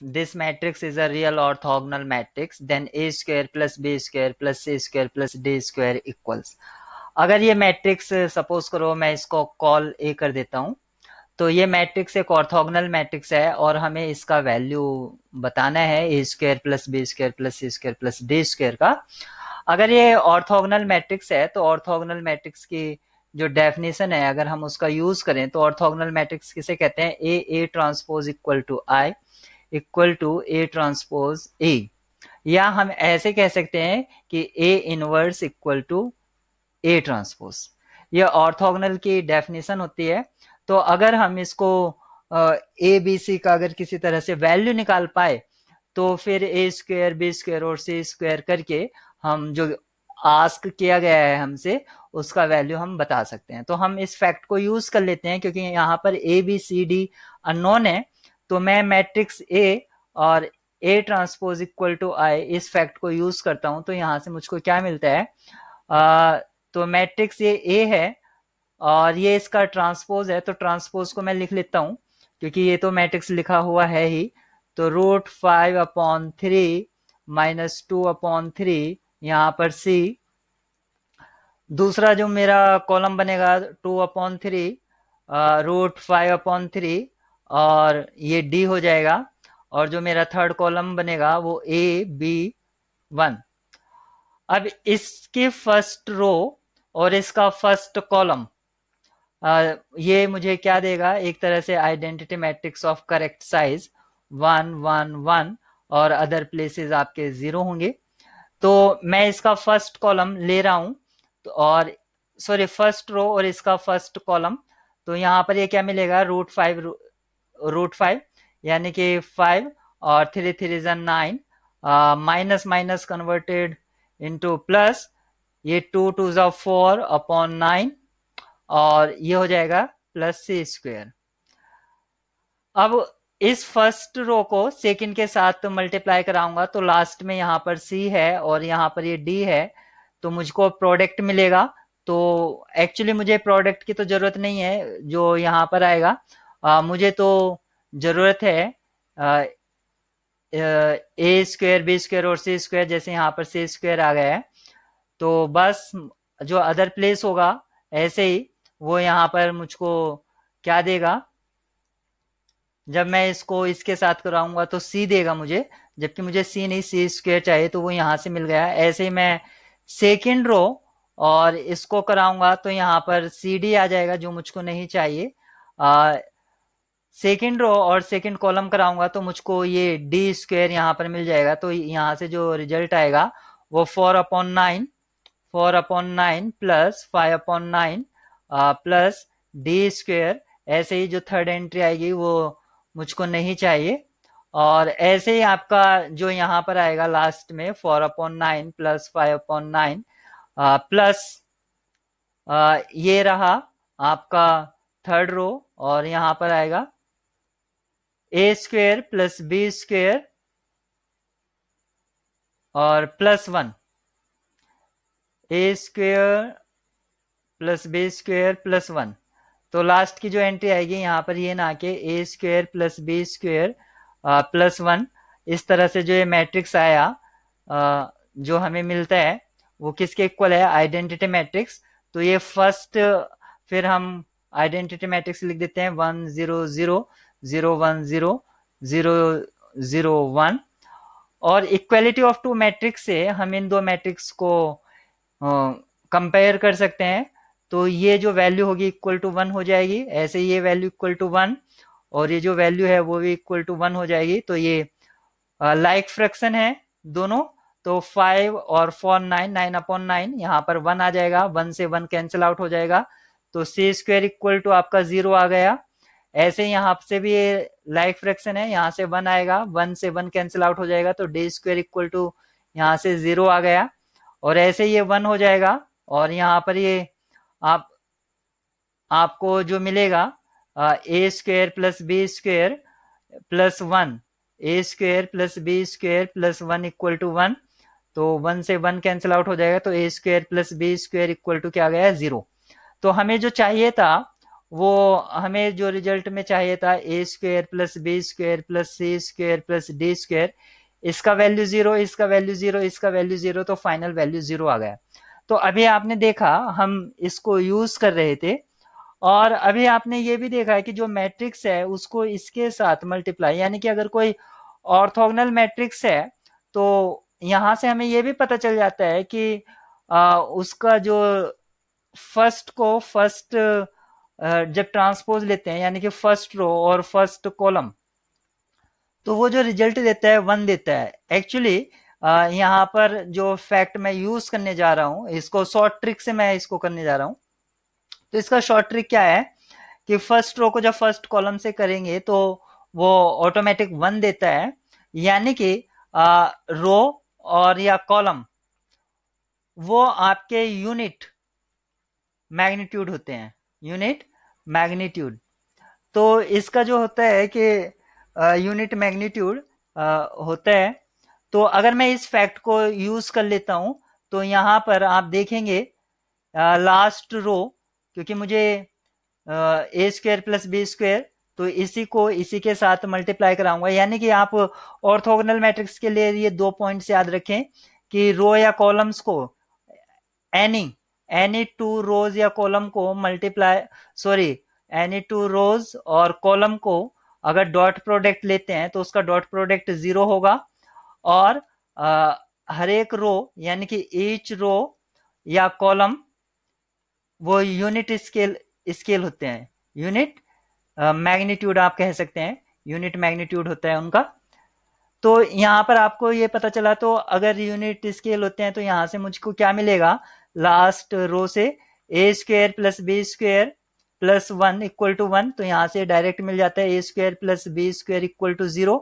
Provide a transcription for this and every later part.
this matrix is a real orthogonal matrix then a square plus b square plus c square plus d square equals अगर ये matrix suppose करो मैं इसको call ए कर देता हूँ तो ये मैट्रिक्स एक ऑर्थोगोनल मैट्रिक्स है और हमें इसका वैल्यू बताना है a square plus b square plus c square plus d square का अगर ये ऑर्थोगोनल मैट्रिक्स है तो ऑर्थोगोनल मैट्रिक्स की जो डेफिनेशन है अगर हम उसका यूज करें तो ऑर्थोगोनल मैट्रिक्स किसे कहते हैं A A transpose equal to I equal to A transpose A या हम ऐसे कह सकते हैं कि A inverse equal to A transpose यह ऑर्थोगोनल की डेफिनेशन होती है तो अगर हम इसको ए बी सी का अगर किसी तरह से वैल्यू निकाल पाए तो फिर ए स्क्वेयर बी स्क्वेयर और सी स्क्वेयर करके हम जो आस्क किया गया है हमसे उसका वैल्यू हम बता सकते हैं तो हम इस फैक्ट को यूज कर लेते हैं क्योंकि यहाँ पर a b c d unknown है तो मैं मैट्रिक्स ए और A transpose equal to I इस फैक्ट को यूज करता हूं तो यहां से मुझको क्या मिलता है आ, तो मैट्रिक्स ये ए है और ये इसका ट्रांसपोज है तो ट्रांसपोज को मैं लिख लेता हूं क्योंकि ये तो मैट्रिक्स लिखा हुआ है ही तो root five upon three minus two upon three यहाँ पर सी दूसरा जो मेरा कॉलम बनेगा two upon three root five upon three और ये डी हो जाएगा और जो मेरा थर्ड कॉलम बनेगा वो ए बी वन अब इसकी फर्स्ट रो और इसका फर्स्ट कॉलम ये मुझे क्या देगा एक तरह से identity matrix of correct size one one one और अदर प्लेसेस आपके जीरो होंगे तो मैं इसका फर्स्ट कॉलम ले रहा हूं तो और सॉरी फर्स्ट रो और इसका फर्स्ट कॉलम तो यहां पर ये क्या मिलेगा रूट फाइव रूट फाइव यानी कि फाइव और थ्री थ्री जन nine minus minus converted into plus ये टू टू जो फोर अपॉन नाइन और ये हो जाएगा प्लस सी स्क्वेयर अब इस फर्स्ट रो को सेकंड के साथ मल्टीप्लाई कराऊंगा तो लास्ट में यहां पर सी है और यहाँ पर ये डी है तो मुझको प्रोडक्ट मिलेगा तो एक्चुअली मुझे प्रोडक्ट की तो जरूरत नहीं है जो यहाँ पर आएगा आ, मुझे तो ज़रूरत है ए स्क्वायर बी स्क्वायर और सी स्क्वायर जैसे यहाँ पर सी स्क्वायर आ गया है तो बस जो अदर प्लेस होगा ऐसे ही वो यहाँ पर मुझको क्या देगा जब मैं इसको इसके साथ कराऊंगा तो सी देगा मुझे जबकि मुझे सी नहीं सी स्क्वेयर चाहिए तो वो यहाँ से मिल गया ऐसे ही मैं सेकेंड रो और इसको कराऊंगा तो यहाँ पर सी डी आ जाएगा जो मुझको नहीं चाहिए आ, सेकेंड रो और सेकेंड कॉलम कराऊंगा तो मुझको ये डी स्क्वेयर यहाँ पर मिल जाएगा तो यहाँ से जो रिजल्ट आएगा वो four upon nine four upon nine plus five upon nine plus d square ऐसे ही जो थर्ड एंट्री आएगी वो मुझको नहीं चाहिए और ऐसे ही आपका जो यहाँ पर आएगा लास्ट में four upon nine plus five upon nine plus ये रहा आपका थर्ड रो और यहाँ पर आएगा a square plus b square और plus one a square plus b square plus one तो लास्ट की जो एंट्री आएगी यहाँ पर ये ना के a square plus b square plus one इस तरह से जो ये मैट्रिक्स आया जो हमें मिलता है वो किसके इक्वल है आइडेंटिटी मैट्रिक्स तो ये फर्स्ट फिर हम आइडेंटिटी मैट्रिक्स लिख देते हैं one zero zero zero one zero zero zero one और इक्वलिटी ऑफ टू मैट्रिक्स से हम इन दो मैट्रिक्स को कंपेयर कर सकते हैं तो ये जो वैल्यू होगी इक्वल टू वन हो जाएगी ऐसे ये वैल्यू इक्वल टू वन और ये जो वैल्यू है वो भी इक्वल टू वन हो जाएगी तो ये लाइक uh, फ्रैक्शन like है दोनों तो फाइव और four nine nine upon nine यहाँ पर वन आ जाएगा वन से वन कैंसिल आउट हो जाएगा तो सी स्क्वेयर इक्वल टू आपका जीरो आ गया ऐसे यहाँ से भी लाइक फ्रैक्शन है यहाँ से वन आएगा वन से वन कैंसिल आउट हो जाएगा तो डी स्क्वेयर इक्वल टू यहाँ से जीरो आ गया और ऐसे ये वन हो जाएगा और यहाँ पर ये आप आपको जो मिलेगा a square plus b square plus one a square plus b square plus one equal to one तो वन से वन कैंसिल आउट हो जाएगा तो a square plus b square equal to क्या गया जीरो तो हमें जो चाहिए था वो हमें जो रिजल्ट में चाहिए था a square plus b square plus c square plus d square इसका वैल्यू जीरो इसका वैल्यू जीरो इसका वैल्यू जीरो तो फाइनल वैल्यू जीरो आ गया तो अभी आपने देखा हम इसको यूज कर रहे थे और अभी आपने ये भी देखा है कि जो मैट्रिक्स है उसको इसके साथ मल्टीप्लाई यानी कि अगर कोई ऑर्थोगनल मैट्रिक्स है तो यहां से हमें यह भी पता चल जाता है कि आ, उसका जो फर्स्ट को फर्स्ट जब ट्रांसपोज लेते हैं यानी कि फर्स्ट रो और फर्स्ट कॉलम तो वो जो रिजल्ट देता है वन देता है एक्चुअली यहाँ पर जो फैक्ट मैं यूज करने जा रहा हूँ इसको शॉर्ट ट्रिक से मैं इसको करने जा रहा हूँ तो इसका शॉर्ट ट्रिक क्या है कि फर्स्ट रो को जब फर्स्ट कॉलम से करेंगे तो वो ऑटोमेटिक वन देता है यानी कि रो और या कॉलम वो आपके यूनिट मैग्नीट्यूड होते हैं यूनिट मैग्नीट्यूड तो इसका जो होता है कि यूनिट मैग्नीट्यूड होता है तो अगर मैं इस फैक्ट को यूज कर लेता हूं तो यहां पर आप देखेंगे लास्ट रो क्योंकि मुझे a square plus b square तो इसी को इसी के साथ मल्टीप्लाई कराऊंगा यानी कि आप ऑर्थोगोनल मैट्रिक्स के लिए ये दो पॉइंट्स याद रखें कि रो या कॉलम्स को एनी एनी टू रोज या कॉलम को multiply sorry any two rows और कॉलम को अगर डॉट प्रोडक्ट लेते हैं तो उसका डॉट प्रोडक्ट जीरो होगा और आ, हर एक रो यानी कि ईच रो या कॉलम वो यूनिट स्केल स्केल होते हैं यूनिट मैग्नीट्यूड आप कह सकते हैं यूनिट मैग्नीट्यूड होता है उनका तो यहाँ पर आपको ये पता चला तो अगर यूनिट स्केल होते हैं तो यहाँ से मुझको क्या मिलेगा लास्ट रो से a square plus b square plus one equal to one तो यहाँ से डायरेक्ट मिल जाता है a square plus b square equal to zero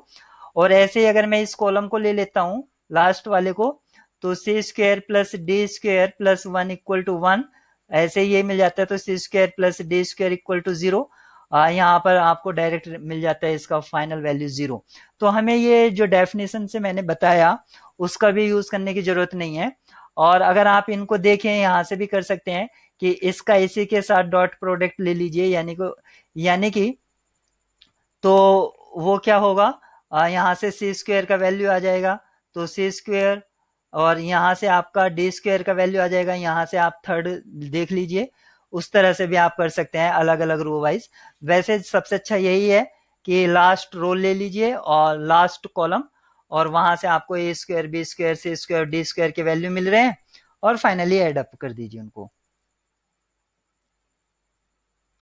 और ऐसे ही अगर मैं इस कॉलम को ले लेता हूँ लास्ट वाले को तो c square plus d square plus one equal to one ऐसे ये मिल जाता है तो c square plus d square equal to zero यहाँ पर आपको डायरेक्ट मिल जाता है इसका फाइनल वैल्यू जीरो तो हमें ये जो डेफिनेशन से मैंने बताया उसका भी यूज करने की जरूरत नहीं है और अगर आप इनको देखें यहाँ से भी कर सकते हैं कि इसका इसी के साथ डॉट प्रोडक्ट ले लीजिए यानी को यानी कि तो वो क्या होगा यहाँ से सी स्क्वेयर का वैल्यू आ जाएगा तो सी स्क्वेयर और यहाँ से आपका डी स्क्वेयर का वैल्यू आ जाएगा यहाँ से आप थर्ड देख लीजिए उस तरह से भी आप कर सकते हैं अलग अलग रो वाइज वैसे सबसे अच्छा यही है कि लास्ट रो ले लीजिए और लास्ट कॉलम और वहां से आपको a square b square c square d square के वैल्यू मिल रहे हैं और फाइनली एडअप कर दीजिए उनको